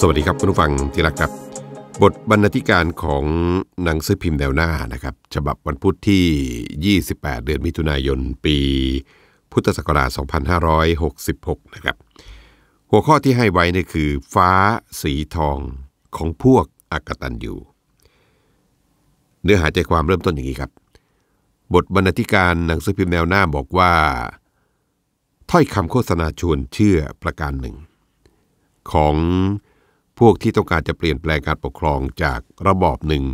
สวัสดีครับคุณผู้ฟังที่รักครับ บทบรรณาธิการของหนังสือพิมพ์แนวหน้านะครับฉบับวันพุธที่ 28 เดือนมิถุนายนปี พุทธศักราช 2566 นะครับหัวข้อที่ให้ไว้นี่คือฟ้าสีทอง ของพวกอากตันยูเนื้อหาใจความเริ่มต้นอย่างนี้ครับ บทบรรณาธิการหนังสือพิมพ์แนวหน้าบอกว่าถ้อยคำโฆษณาชวนเชื่อประการหนึ่ง ของพวกที่ต้องการจะเปลี่ยนแปลงการปกครองจากระบอบหนึ่ง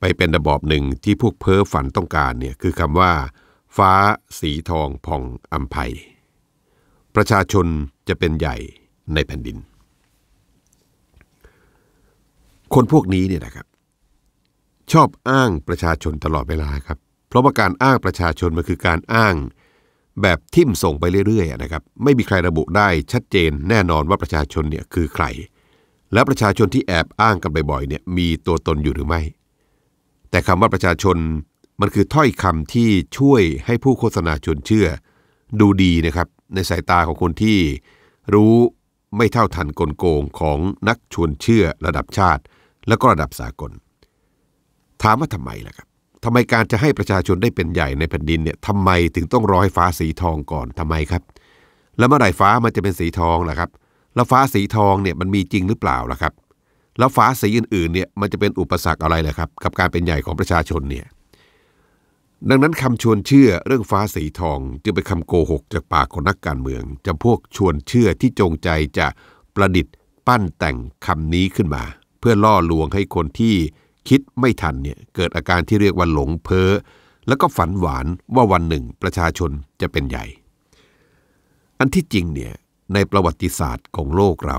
ไปเป็นระบอบหนึ่งที่พวกเพ้อฝันต้องการเนี่ยคือคำว่า ฟ้าสีทองผ่องอัมภัยประชาชนจะเป็นใหญ่ในแผ่นดิน คนพวกนี้เนี่ยนะครับ ชอบอ้างประชาชนตลอดเวลาครับเพราะว่าการอ้างประชาชนมันคือการอ้าง แบบทิ่มส่งไปเรื่อยๆนะครับไม่มีใครระบุได้ชัดเจนแน่นอนว่าประชาชนเนี่ยคือใครและประชาชนที่แอบอ้างกันบ่อย ๆ เนี่ยมีตัวตนอยู่หรือไม่ แต่คำว่าประชาชนมันคือถ้อยคำที่ช่วยให้ผู้โฆษณาชวนเชื่อดูดีนะครับ ในสายตาของคนที่รู้ไม่เท่าทันกลโกงของนักชวนเชื่อ ระดับชาติ และก็ระดับสากล ถามว่าทำไมล่ะครับทำไมการจะให้ประชาชนได้เป็นใหญ่ในแผ่นดินเนี่ยทำไมถึงต้องรอให้ฟ้าสีทองก่อนทำไมครับ แล้วเมื่อไหร่ฟ้ามันจะเป็นสีทองล่ะครับแล้วฟ้าสีทองเนี่ยมันมีจริงหรือเปล่าล่ะครับ แล้วฟ้าสีอื่นๆเนี่ยมันจะเป็นอุปสรรคอะไรเลยครับ กับการเป็นใหญ่ของประชาชนเนี่ยดังนั้นคำชวนเชื่อเรื่องฟ้าสีทองจึงเป็นคำโกหกจากปากของนักการเมืองจำพวกชวนเชื่อที่จงใจจะประดิษฐ์ปั้นแต่งคำนี้ขึ้นมา เพื่อล่อลวงให้คนที่คิดไม่ทันเนี่ยเกิดอาการที่เรียกว่าหลงเพ้อแล้วก็ฝันหวานว่าวันหนึ่งประชาชนจะเป็นใหญ่ อันที่จริงเนี่ยในประวัติศาสตร์ของโลกเรา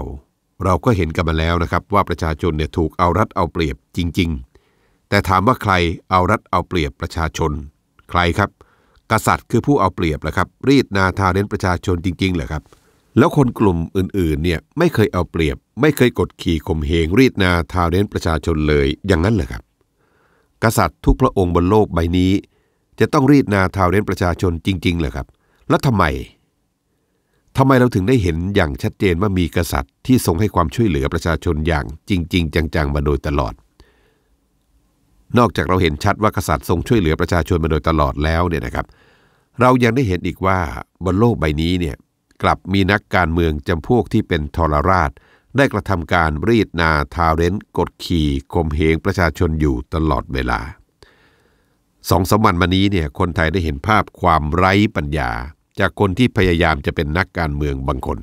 เราก็เห็นกันมาแล้วนะครับ ว่าประชาชนเนี่ยถูกเอารัดเอาเปรียบจริง ๆ แต่ถามว่าใครเอารัดเอาเปรียบประชาชน ใครครับ กษัตริย์คือผู้เอาเปรียบนะครับรีดนาทาเน้นประชาชนจริงๆเหรอครับ แล้วคนกลุ่มอื่นๆเนี่ยไม่เคยเอาเปรียบ ไม่เคยกดขี่ข่มเหงรีดนาทาเน้นประชาชนเลยอย่างนั้นเหรอครับ กษัตริย์ทุกพระองค์บนโลกใบนี้ จะต้องรีดนาทาเน้นประชาชนจริง ๆเหรอครับแล้วทำไมทำไมเราถึงได้เห็นอย่างชัดเจนว่ามีกษัตริย์ ที่ทรงให้ความช่วยเหลือประชาชนอย่างจริง ๆ จังๆมาโดยตลอด นอกจากเราเห็นชัดว่ากษัตริย์ทรงช่วยเหลือประชาชนมาโดยตลอดแล้วเนี่ยนะครับ เรายังได้เห็นอีกว่าบนโลกใบนี้เนี่ยกลับมีนักการเมืองจำพวกที่เป็นทรราช ได้กระทำการรีดนาทาเรนกดขี่ข่มเหงประชาชนอยู่ตลอดเวลาสองสามวันมานี้เนี่ยคนไทยได้เห็นภาพความไร้ปัญญาจากคนที่พยายามจะเป็นนักการเมืองบางคน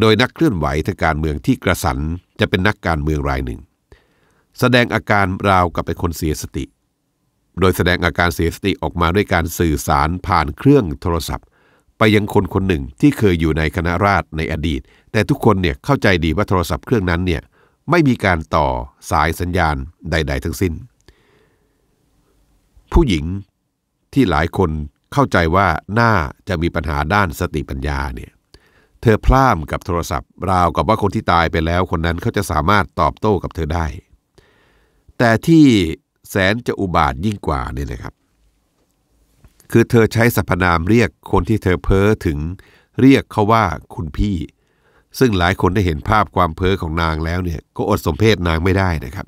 โดยนักเคลื่อนไหวทางการเมืองที่กระสันจะเป็นนักการเมืองรายหนึ่ง แสดงอาการราวกับเป็นคนเสียสติ โดยแสดงอาการเสียสติออกมาด้วยการสื่อสารผ่านเครื่องโทรศัพท์ ไปยังคนคนหนึ่งที่เคยอยู่ในคณะราษฎรในอดีต แต่ทุกคนเนี่ยเข้าใจดีว่าโทรศัพท์เครื่องนั้นเนี่ยไม่มีการต่อสายสัญญาณใด ๆ ทั้งสิ้น ผู้หญิงที่หลายคนเข้าใจว่าน่าจะมีปัญหาด้านสติปัญญาเนี่ยเธอพล่ามกับโทรศัพท์ราวกับว่าคนที่ตายไปแล้วคนนั้นเขาจะสามารถตอบโต้กับเธอได้ แต่ที่แสนจะอุบาทยิ่งกว่านี่นะครับ คือเธอใช้สรรพนามเรียกคนที่เธอเพ้อถึงเรียกเขาว่าคุณพี่ ซึ่งหลายคนได้เห็นภาพความเพ้อของนางแล้วเนี่ย ก็อดสมเพศนางไม่ได้นะครับ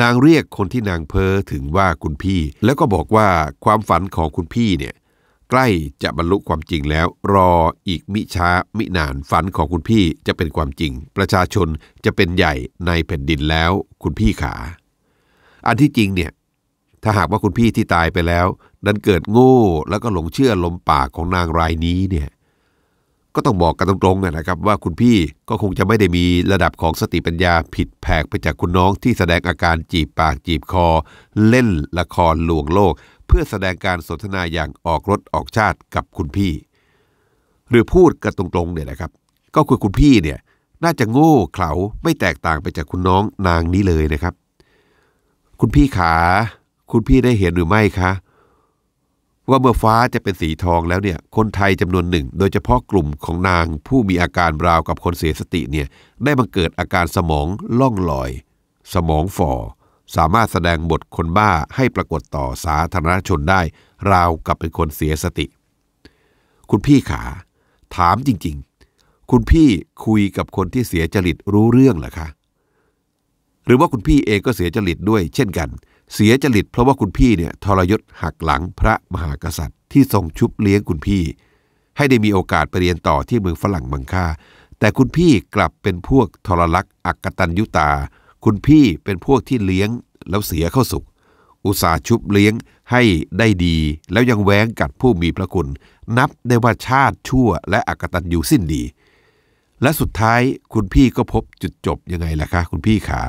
นางเรียกคนที่นางเพ้อถึงว่าคุณพี่ แล้วก็บอกว่าความฝันของคุณพี่เนี่ยใกล้จะบรรลุความจริงแล้วรออีกมิช้า มินานฝันของคุณพี่จะเป็นความจริง ประชาชนจะเป็นใหญ่ในแผ่นดินแล้ว คุณพี่ขา อันที่จริงเนี่ยถ้าหากว่าคุณพี่ที่ตายไปแล้วนั้นเกิดโง่แล้วก็หลงเชื่อลมปากของนางรายนี้เนี่ย ก็ต้องบอกกันตรงๆนะครับ ว่าคุณพี่ก็คงจะไม่ได้มีระดับของสติปัญญาผิดแผกไปจากคุณน้องที่แสดงอาการจีบปากจีบคอ เล่นละครลวงโลกพื่อแสดงการสนทนาอย่างออกรถออกชาติกับคุณพี่ หรือพูดกันตรงๆเนี่ยนะครับ ก็คือคุณพี่เนี่ยน่าจะโง่เขลาไม่แตกต่างไปจากคุณน้องนางนี้เลยนะครับ คุณพี่ขา คุณพี่ได้เห็นหรือไม่คะ ว่าเมื่อฟ้าจะเป็นสีทองแล้วเนี่ยคนไทยจำนวนหนึ่งโดยเฉพาะกลุ่มของนางผู้มีอาการราวกับคนเสียสติเนี่ยได้บังเกิดอาการสมองล่องลอย สมองฝ่อสามารถแสดงบทคนบ้าให้ปรากฏต่อสาธารณชนได้ราวกับเป็นคนเสียสติ คุณพี่ขา ถามจริงๆ คุณพี่คุยกับคนที่เสียจริตรู้เรื่องหรอคะหรือว่าคุณพี่เองก็เสียจริตด้วยเช่นกัน เสียจริตเพราะว่าคุณพี่เนี่ยทรยศหักหลังพระมหากษัตริย์ที่ทรงชุบเลี้ยงคุณพี่ ให้ได้มีโอกาสไปเรียนต่อที่เมืองฝรั่งมังค่าแต่คุณพี่กลับเป็นพวกทรลักษ์อักตันยุตาคุณพี่เป็นพวกที่เลี้ยงแล้วเสียเข้าสุข อุตสาชุบเลี้ยงให้ได้ดี แล้วยังแหวงกัดผู้มีพระคุณ นับได้ว่าชาติชั่วและอักตันอยู่สิ้นดี และสุดท้ายคุณพี่ก็พบจุดจบยังไงล่ะคะ คุณพี่ขา